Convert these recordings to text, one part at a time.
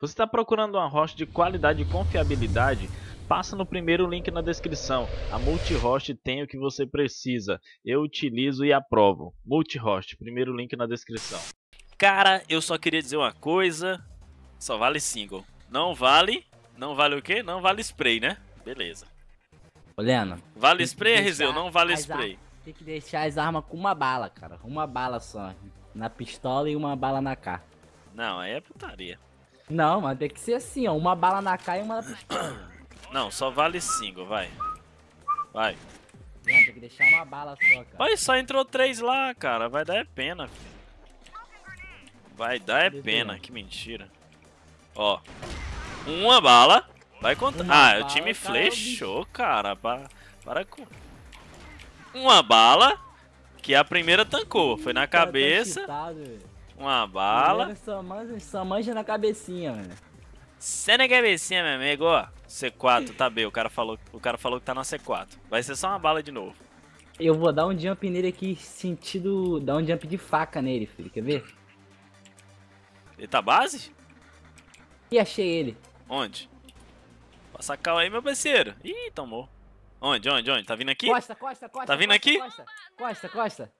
Você está procurando uma host de qualidade e confiabilidade? Passa no primeiro link na descrição. A Multihost tem o que você precisa. Eu utilizo e aprovo. Multihost, primeiro link na descrição. Cara, eu só queria dizer uma coisa. Só vale single. Não vale... Não vale o quê? Não vale spray, né? Beleza. Olhando. Vale spray, Rizeu? Não vale spray. Tem que deixar as armas com uma bala, cara. Uma bala só. Na pistola e uma bala na cá. Não, aí é putaria. Não, mas tem que ser assim, ó. Uma bala na cara e uma na Não, só vale cinco, vai. Vai. Não, tem que deixar uma bala só, cara. Olha, só entrou três lá, cara. Vai dar é pena, filho. Vai dar é pena, que mentira. Ó. Uma bala. Vai contar. Ah, bala, é o time flechou, cara. Para, para com. Uma bala. Que a primeira tancou. Foi na tá cabeça. Tá uma bala. Só manja, só manja na cabecinha, mano. Cê na cabecinha, meu amigo, ó. C4, tá bem, o cara, falou, o cara falou que tá na C4. Vai ser só uma bala de novo. Eu vou dar um jump nele aqui, sentido... Dar um jump de faca nele, filho, quer ver? Ele tá base? E achei ele. Onde? Passa cal aí, meu parceiro. Ih, tomou. Onde, onde, onde? Tá vindo aqui? Costa, costa, costa. Tá vindo costa, aqui? Costa, costa, costa.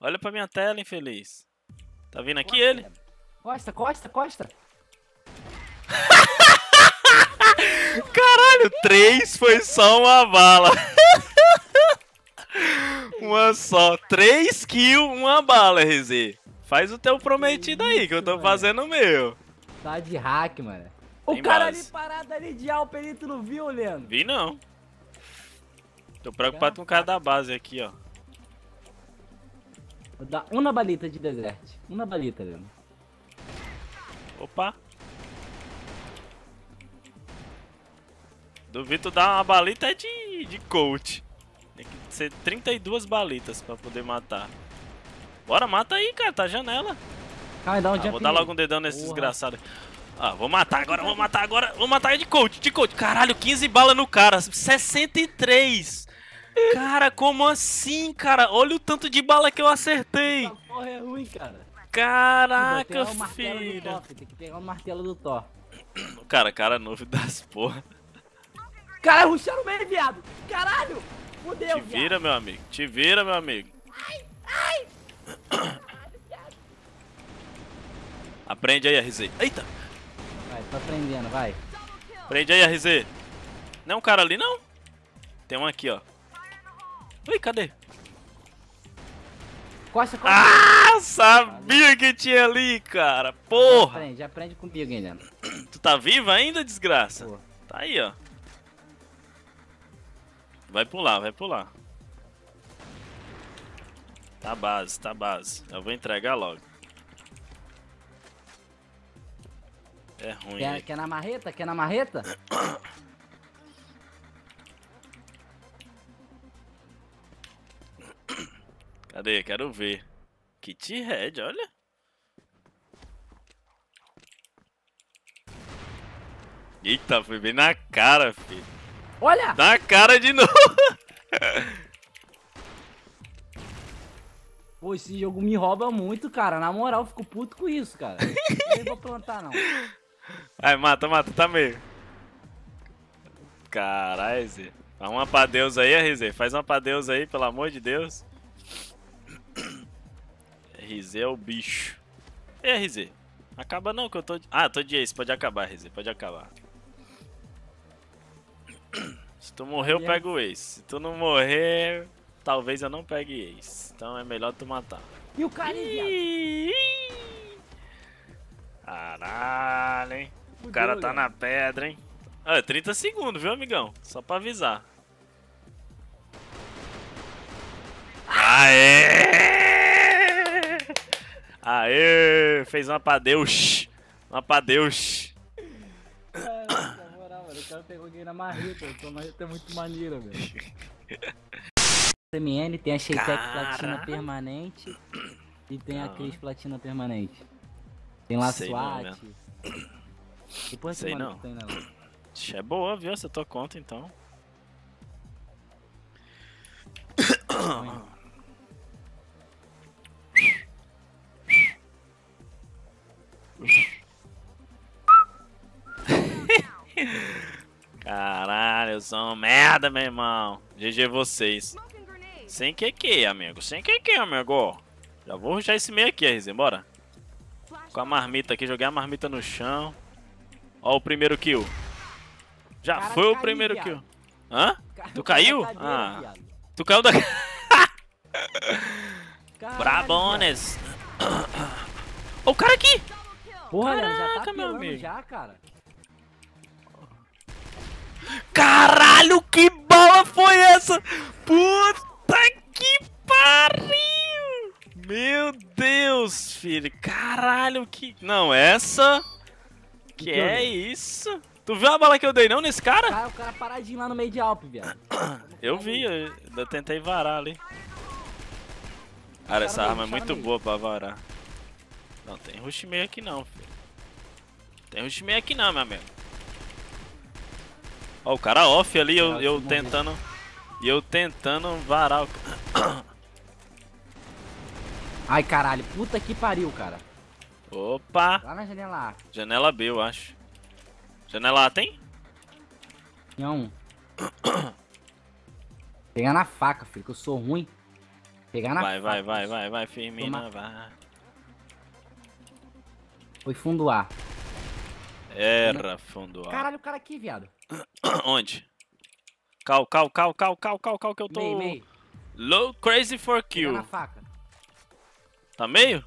Olha pra minha tela, infeliz. Tá vindo aqui Costa, ele? Costa, Costa, Costa. Caralho, três foi só uma bala. uma só. Três kills, uma bala, RZ. Faz o teu prometido aí, que eu tô fazendo o meu. Tá de hack, mano. O Tem cara base. ali parado ali de alperito não viu, Leandro? Vi não. Tô preocupado com o cara da base aqui, ó. Vou dar uma balita de deserto. Uma balita, mesmo. Opa. Duvido dar uma balita de, de coach. Tem que ser 32 balitas pra poder matar. Bora, mata aí, cara. Tá janela. Ai, dá um ah, vou dar logo um dedão nesse Porra. desgraçado. Ah, vou matar agora, vou matar agora. Vou matar de coach, de coach. Caralho, 15 balas no cara. 63. Cara, como assim, cara? Olha o tanto de bala que eu acertei. Essa porra é ruim, cara. Caraca, filho. Tem que pegar o martelo do Thor. Cara, cara novo das porra. Cara, o meio, viado. Caralho. Fudeu, Te vira, viado. meu amigo. Te vira, meu amigo. Ai, ai. Aprende aí, RZ. Eita. Vai, tô aprendendo, vai. Aprende aí, RZ. Não é um cara ali, não. Tem um aqui, ó. Ui, cadê? Costa, costa. Ah, sabia que tinha ali, cara. Porra. Já aprende, já aprende comigo ainda. Tu tá viva ainda, desgraça? Porra. Tá aí, ó. Vai pular, vai pular. Tá base, tá base. Eu vou entregar logo. É ruim. Quer, quer na marreta? Quer na marreta? Cadê? Quero ver. Kit Red, olha. Eita, foi bem na cara, filho. Olha! Na cara de novo! Pô, esse jogo me rouba muito, cara. Na moral, eu fico puto com isso, cara. não vou plantar, não. Vai, mata, mata, tá meio. Caralho, Zé. Faz uma pra Deus aí, RZ. Faz uma pra Deus aí, pelo amor de Deus. RZ é o bicho. E RZ? Acaba não que eu tô... Ah, tô de ace. Pode acabar, RZ. Pode acabar. Se tu morrer, eu pego o ace. Se tu não morrer, talvez eu não pegue ace. Então é melhor tu matar. E o cara, é Ih... Caralho, hein? O cara tá na pedra, hein? Ah, 30 segundos, viu, amigão? Só pra avisar. Ah! Aê! Aê! Fez uma pra Deus! Uma pra Deus! É, na moral, mano, o cara pegou dinheiro na marreta. Então marreta é muito maneira, velho. MN tem a Sheitec Platina Permanente e tem a Cris Platina Permanente. Tem lá Sei SWAT. Que porra Sei não. Tem nela. Né, é boa, viu? Essa tua conta então. Ah, Caralho, eu sou merda, meu irmão. GG vocês. Sem QQ, amigo. Sem QQ, amigo. Já vou ruxar esse meio aqui, RZ. Bora. Com a marmita aqui. Joguei a marmita no chão. Ó o primeiro kill. Já Cara, foi o primeiro viado. kill. Hã? tu caiu? ah. Tu caiu da... Brabones. Brabones. o cara aqui. Porra, Caraca, já tá meu amigo. Já, cara. Caralho, que bala foi essa? Puta que pariu! Meu Deus, filho. Caralho, que... Não, essa... Que, é né? isso? Tu viu a bala que eu dei não nesse cara? Ah, o cara paradinho lá no meio de Alpe, viado. Eu vi, eu, tentei varar ali. Cara, essa arma é muito boa pra varar. Não, tem rush meio aqui não, filho. Tem rush meio aqui não, meu amigo. Ó, o cara off ali, eu, eu tentando... E eu tentando varar o... Ai, caralho. Puta que pariu, cara. Opa! Lá na janela A. Janela B, eu acho. Janela A tem? Não. Pegar na faca, filho, que eu sou ruim. Pegar na vai, faca. Vai, vai, vai, vai, vai, Firmina, Toma... vai. Foi fundo A. Era, fundo. Caralho, o cara aqui, viado. Onde? Cal, cal, cal, cal, cal, cal, cal, que eu tô. Meio, meio. Low crazy for kill. Na faca. Tá meio?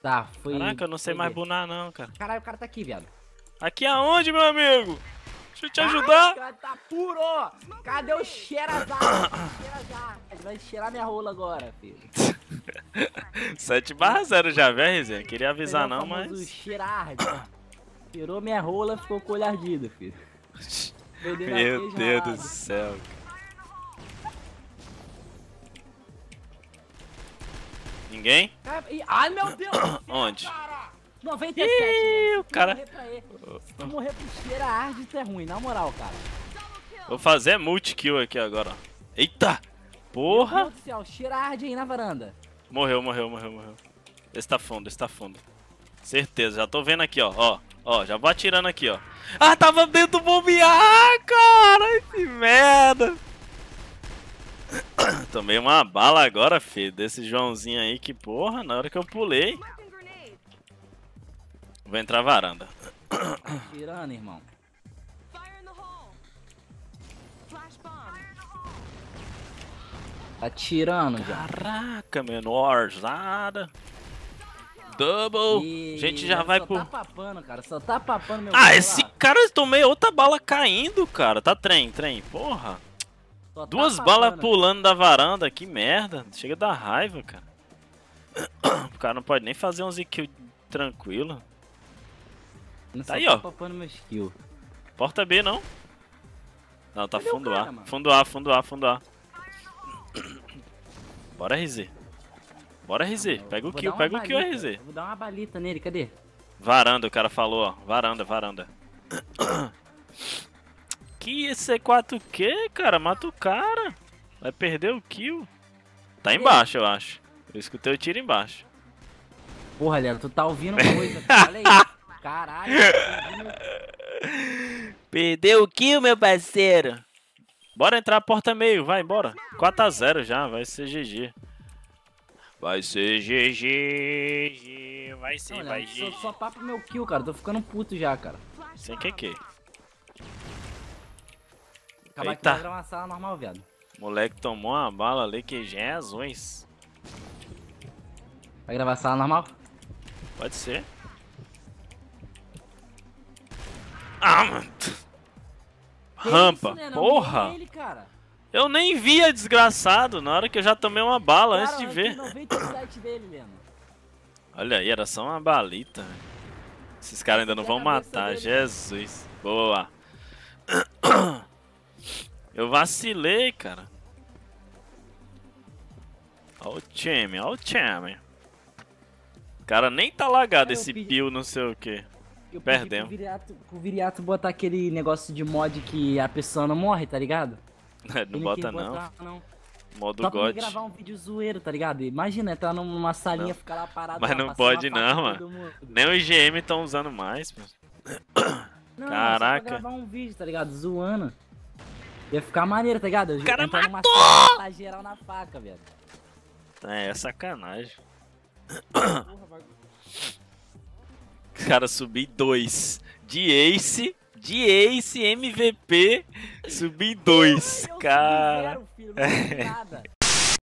Tá, foi. Caraca, eu não sei foi mais dele. bunar, não, cara. Caralho, o cara tá aqui, viado. Aqui aonde, meu amigo? Deixa eu te ajudar. Ai, tá puro! Cadê o Xerazar? Vai cheirar minha rola agora, filho. 7 barra 0 já, velho, Resenha. Queria avisar, não, mas. O Tirou minha rola, ficou com o olho ardido, filho. Meu Deus do céu. Ninguém? Ai, meu Deus! Onde? 97, Ih, o cara... Se tu morrer por cheira arde, isso é ruim, na moral, cara. Vou fazer multi-kill aqui agora. Eita! Porra! Meu Deus do céu, cheira arde aí na varanda. Morreu, morreu, morreu, morreu. Esse tá fundo, esse tá fundo. Certeza, já tô vendo aqui, ó. ó. Ó, já vou atirando aqui, ó. Ah, tava dentro do bombear, ah, cara! Que merda! Tomei uma bala agora, filho, desse Joãozinho aí que, porra, na hora que eu pulei. Vou entrar varanda. Tirando, irmão. atirando já. Caraca, menorzada double. E... gente já vai só pro. Só tá papando, cara. Só tá papando meu. Ah, esse cara tomei outra bala caindo, cara. Tá trem, trem. Porra. Só tá Duas tá balas pulando da varanda. Que merda. Chega da raiva, cara. O cara não pode nem fazer uns kill tranquilo. Não tá aí, tá ó. papando meu skill. Porta B, não. Não, tá Cadê fundo cara, A. Mano? Fundo A, fundo A, fundo A. Bora, RZ. Bora, RZ. Pega o kill, pega o kill, RZ. vou dar uma balita nele, cadê? Varanda, o cara falou, ó. Varanda, varanda. Que C4 que, cara? Mata o cara. Vai perder o kill. Tá embaixo, eu acho. Eu escutei o tiro embaixo. Porra, Léo, tu tá ouvindo coisa. Olha aí. Caralho. Perdeu o kill, meu parceiro. Bora entrar a porta meio, vai embora. 4x0 já, vai ser GG. Vai ser GG, vai ser, Olha, vai GG. Né? Só, só o meu kill, cara. Tô ficando puto já, cara. Sem que que. Acabar Eita. que uma sala normal, viado. Moleque tomou uma bala ali que Jesus. É vai gravar sala normal? Pode ser. Ah, mano. Rampa, né? porra. Ele, cara. Eu nem via desgraçado na hora que eu já tomei uma bala antes de ver. Dele, Olha aí, era só uma balita. Né? Esses caras ainda não vão matar, dele, Jesus. Boa. Eu vacilei, cara. Olha o time, olha o time. O cara nem tá lagado, esse pedi... pio não sei o que. Perdemos. O viriato botar aquele negócio de mod que a pessoa não morre, tá ligado? não bota não. não. Modo Só God. gravar um vídeo zoeiro, tá ligado? Imagina entrar numa salinha, não. ficar lá parado. Mas não pode não, mano. Nem o IGM estão usando mais, mano. Caraca. Só gravar um vídeo, tá ligado? Zoando. Ia ficar maneiro, tá ligado? O cara matou! Numa geral na faca, velho. É, é sacanagem. Porra, subi caras dois de Ace de Ace MVP subir dois Cara.